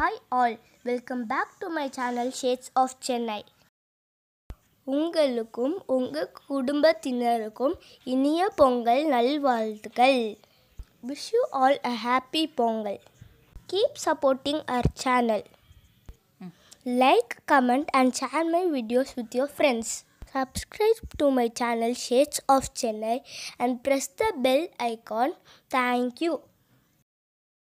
hi all welcome back to my channel shades of Chennai உங்களுக்கும் உங்கள் குடும்பத்தினருக்கும் இனிய பொங்கல் நல்வாழ்த்துக்கள் wish you all a happy Pongal keep supporting our channel like comment and share my videos with your friends subscribe to my channel shades of Chennai and press the bell icon thank you